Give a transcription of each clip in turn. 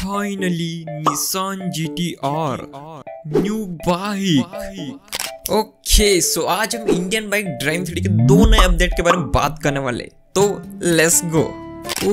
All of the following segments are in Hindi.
Finally, Nissan GTR, new bike. Okay so आज हम इंडियन बाइक ड्राइविंग थ्री के दो नए अपडेट के बारे में बात करने वाले तो let's go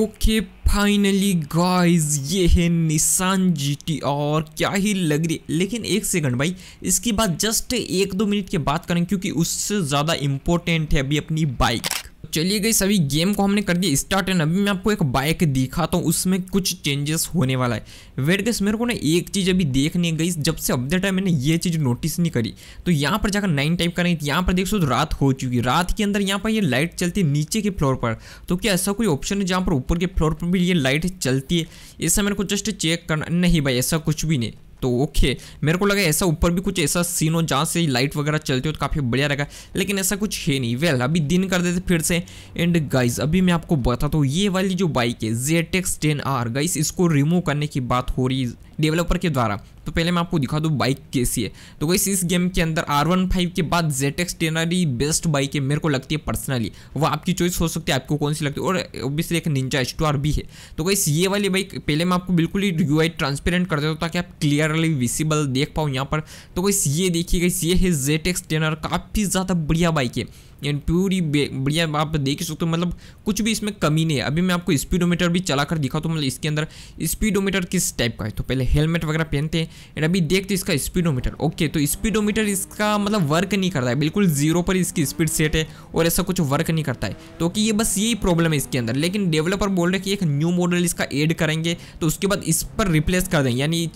okay finally guys ये है निसान जी टी और क्या ही लग रही है लेकिन एक सेकंड भाई इसकी बात जस्ट एक दो मिनट के बात करें क्योंकि उससे ज़्यादा इम्पोर्टेंट है अभी अपनी बाइक चलिए गई सभी गेम को हमने कर दिया स्टार्ट एंड अभी मैं आपको एक बाइक दिखाता हूँ उसमें कुछ चेंजेस होने वाला है वेट गई मेरे को ना एक चीज़ अभी देखने गई जब से अपडेट है मैंने ये चीज़ नोटिस नहीं करी तो यहाँ पर जाकर नाइन टाइप का नहीं यहाँ पर देख सो रात हो चुकी रात के अंदर यहाँ पर ये लाइट चलती है नीचे के फ्लोर पर तो क्या ऐसा कोई ऑप्शन है जहाँ पर ऊपर के फ्लोर पर भी ये लाइट चलती है ऐसा मेरे को जस्ट चेक करना नहीं भाई ऐसा कुछ भी नहीं तो ओके मेरे को लगा ऐसा ऊपर भी कुछ ऐसा सीन हो जहाँ से लाइट वगैरह चलती हो तो काफ़ी बढ़िया लगा लेकिन ऐसा कुछ है नहीं वेल अभी दिन कर देते फिर से एंड गाइस अभी मैं आपको बताता हूँ ये वाली जो बाइक है जेटेक्स टेन आर गाइस इसको रिमूव करने की बात हो रही डेवलपर के द्वारा तो पहले मैं आपको दिखा दूँ बाइक कैसी है तो वैसे इस गेम के अंदर आर वन फाइव के बाद Z X ten R best bike है मेरे को लगती है पर्सनली वो आपकी चॉइस हो सकती है आपको कौन सी लगती है और ओबियसली एक निंजा एच भी है तो वैसे ये वाली बाइक पहले मैं आपको बिल्कुल ही यू आई ट्रांसपेरेंट कर देता हूँ ताकि आप क्लियरली विसिबल देख पाऊँ यहाँ पर तो वैसे ये देखिए गई ये है जेट एक्स टेनर काफ़ी ज़्यादा बढ़िया बाइक है यानी पूरी बढ़िया आप देख सकते हो मतलब कुछ भी इसमें कमी नहीं है अभी मैं आपको स्पीडोमीटर भी चला कर दिखाता हूँ तो मतलब इसके अंदर स्पीडोमीटर किस टाइप का है तो पहले हेलमेट वगैरह पहनते हैं एंड अभी देखते इसका स्पीडोमीटर ओके तो स्पीडोमीटर इसका मतलब वर्क नहीं करता है बिल्कुल जीरो पर इसकी स्पीड सेट है और ऐसा कुछ वर्क नहीं करता है तो कि ये बस यही प्रॉब्लम है इसके अंदर लेकिन डेवलपर बोल रहे कि एक न्यू मॉडल इसका एड करेंगे तो उसके बाद इस पर रिप्लेस कर देंगे यानी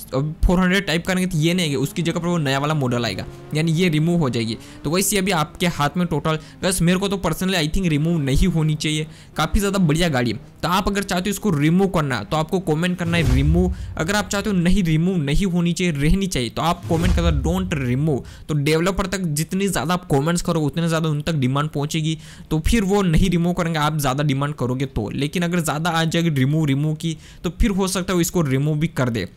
फोर हंड्रेड टाइप करेंगे तो ये नहीं है उसकी जगह पर वो नया वाला मॉडल आएगा यानी ये रिमूव हो जाएगी तो वैसे अभी आपके हाथ में टोटल बस मेरे को तो पर्सनली आई थिंक रिमूव नहीं होनी चाहिए काफ़ी ज़्यादा बढ़िया गाड़ी है तो आप अगर चाहते हो इसको रिमूव करना तो आपको कॉमेंट करना है रिमूव अगर आप चाहते हो नहीं रिमूव नहीं होनी चाहिए रहनी चाहिए तो आप कॉमेंट करना डोंट रिमूव तो डेवलपर तक जितनी ज़्यादा आप कॉमेंट्स करोगे उतने ज़्यादा उन तक डिमांड पहुँचेगी तो फिर वो नहीं रिमूव करेंगे आप ज़्यादा डिमांड करोगे तो लेकिन अगर ज़्यादा आ जाएगी रिमूव रिमूव की तो फिर हो सकता है इसको रिमूव भी कर दे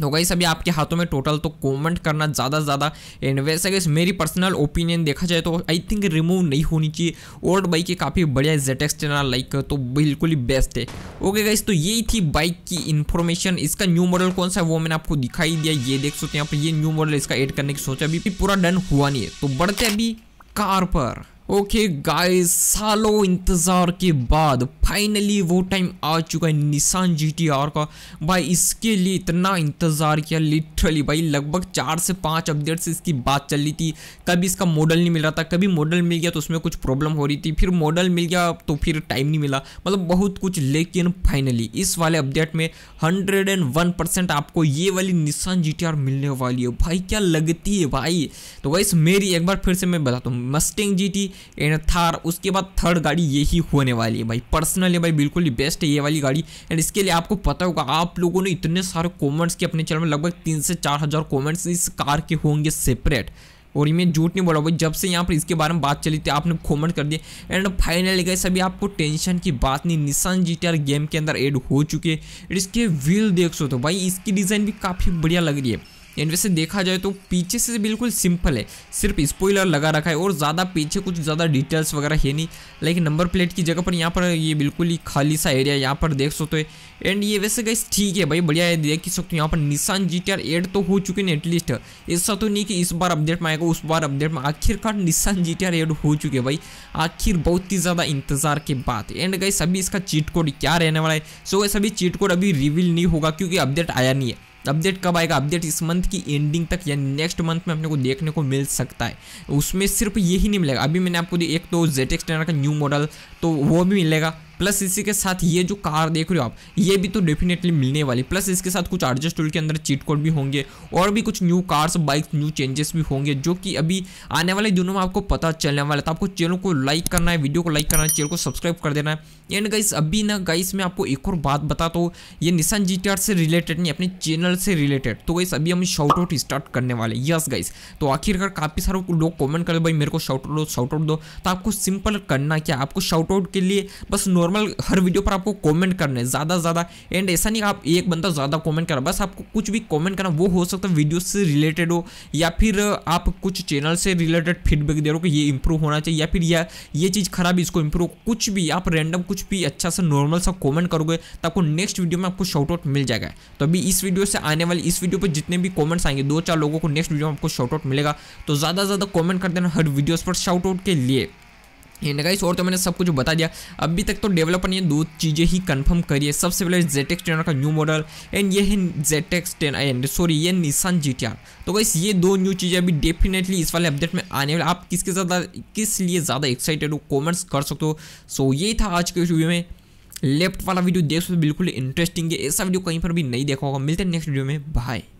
तो गई सभी आपके हाथों में टोटल तो कमेंट करना ज़्यादा से ज़्यादा एंड वैसे अगर मेरी पर्सनल ओपिनियन देखा जाए तो आई थिंक रिमूव नहीं होनी चाहिए ओल्ड बाइक की काफ़ी बढ़िया जेट एक्स लाइक तो बिल्कुल ही बेस्ट है ओके गाइस तो यही थी बाइक की इन्फॉर्मेशन इसका न्यू मॉडल कौन सा है वो मैंने आपको दिखाई दिया ये देख सकते हैं आप ये न्यू मॉडल इसका एड करने की सोचा अभी पूरा डन हुआ नहीं है तो बढ़ते अभी कार पर ओके गाइस सालों इंतज़ार के बाद फाइनली वो टाइम आ चुका है निशान जी टी आर का भाई इसके लिए इतना इंतज़ार किया लिटरली भाई लगभग चार से पाँच अपडेट से इसकी बात चल रही थी कभी इसका मॉडल नहीं मिल रहा था कभी मॉडल मिल गया तो उसमें कुछ प्रॉब्लम हो रही थी फिर मॉडल मिल गया तो फिर टाइम नहीं मिला मतलब बहुत कुछ लेकिन फाइनली इस वाले अपडेट में हंड्रेड एंड वन परसेंट आपको ये वाली निशान जी टी आर मिलने वाली है भाई क्या लगती है भाई तो वैसे मेरी एक बार फिर से मैं बताता हूँ Mustang G T and Thar उसके बाद थर्ड गाड़ी यही होने वाली है भाई पर्सनली भाई बिल्कुल ही बेस्ट है ये वाली गाड़ी एंड इसके लिए आपको पता होगा आप लोगों ने इतने सारे कॉमेंट्स के अपने चैनल में लगभग तीन से चार हज़ार कॉमेंट्स इस कार के होंगे सेपरेट और ये मैं झूठ नहीं बोला भाई जब से यहाँ पर इसके बारे में बात चली थी आपने कॉमेंट कर दिया एंड फाइनली गए सभी आपको टेंशन की बात नहीं निशान जी गेम के अंदर एड हो चुके हैं इसके व्हील देख सो तो भाई इसकी डिज़ाइन भी काफ़ी बढ़िया लग रही है यानी वैसे देखा जाए तो पीछे से बिल्कुल सिंपल है सिर्फ स्पॉइलर लगा रखा है और ज़्यादा पीछे कुछ ज़्यादा डिटेल्स वगैरह है नहीं लेकिन नंबर प्लेट की जगह पर यहाँ पर ये बिल्कुल ही खाली सा एरिया यहाँ पर देख सकते एंड ये वैसे गई ठीक है भाई बढ़िया है देख ही सकते हो यहाँ पर निशान जी टी एड तो हो चुके हैं एटलीस्ट ऐसा तो नहीं कि इस बार अपडेट में आएगा उस बार अपडेट में आखिरकार निशान जी टी एड हो चुके हैं भाई आखिर बहुत ही ज़्यादा इंतजार के बाद एंड गई सभी इसका चीट कोड क्या रहने वाला है सो so, सभी चीट कोड अभी रिवील नहीं होगा क्योंकि अपडेट आया नहीं है अपडेट कब आएगा अपडेट इस मंथ की एंडिंग तक या नेक्स्ट मंथ में अपने को देखने को मिल सकता है उसमें सिर्फ यही नहीं मिलेगा अभी मैंने आपको एक तो जेटेक्स एक्सटेनर का न्यू मॉडल तो वो भी मिलेगा प्लस इसी के साथ ये जो कार देख रहे हो आप ये भी तो डेफिनेटली मिलने वाली प्लस इसके साथ कुछ आर्जेस्ट टूल के अंदर चीट कोड भी होंगे और भी कुछ new cars bike new changes भी होंगे जो कि अभी आने वाले दिनों में आपको पता चलने वाला था तो आपको चैनल को लाइक करना है वीडियो को लाइक करना है चैनल को सब्सक्राइब कर देना है एंड गाइस अभी ना गाइस मैं आपको एक और बात बता हूँ ये निशान जी से रिलेटेड नहीं अपने चैनल से रिलेटेड तो गाइस अभी हम शॉर्ट आउट स्टार्ट करने वाले यस गाइस तो आखिरकार काफ़ी सारे लोग कॉमेंट कर भाई मेरे को शॉर्ट आउट दो शॉर्ट आउट दो तो आपको सिंपल करना क्या आपको शॉर्ट आउट के लिए बस नॉर्मल नॉर्मल हर वीडियो पर आपको कमेंट करने ज़्यादा ज़्यादा एंड ऐसा नहीं आप एक बंदा ज़्यादा कमेंट करना बस आपको कुछ भी कमेंट करना वो हो सकता है वीडियो से रिलेटेड हो या फिर आप कुछ चैनल से रिलेटेड फीडबैक दे रहे हो कि ये इंप्रूव होना चाहिए या फिर या ये चीज़ खराब इसको इंप्रूव कुछ भी आप रैंडम कुछ भी अच्छा सा नॉर्मल सा कॉमेंट करोगे तो आपको नेक्स्ट वीडियो में आपको शॉर्ट आउट मिल जाएगा तो अभी इस वीडियो से आने वाली इस वीडियो पर जितने भी कॉमेंट्स आएंगे दो चार लोगों को नेक्स्ट वीडियो में आपको शॉर्ट आउट मिलेगा तो ज़्यादा से ज़्यादा कॉमेंट कर देना हर वीडियोज़ पर शॉर्ट आउट के लिए एंड गाइस और तो मैंने सब कुछ बता दिया अभी तक तो डेवलपर ने दो चीज़ें ही कंफर्म करी है सबसे पहले जेट टेन का न्यू मॉडल एंड ये है जेटेक्स टेन एंड सॉरी ये निशान जी तो गाइस ये दो न्यू चीज़ें अभी डेफिनेटली इस वाले अपडेट में आने वाले आप किसके ज़्यादा किस लिए ज़्यादा एक्साइटेड हो कॉमेंट्स कर सकते हो सो ये था आज के वीडियो में लेफ्ट वाला वीडियो देख सकते बिल्कुल इंटरेस्टिंग है ऐसा वीडियो कहीं पर भी नहीं देखा होगा मिलते हैं नेक्स्ट वीडियो में बाय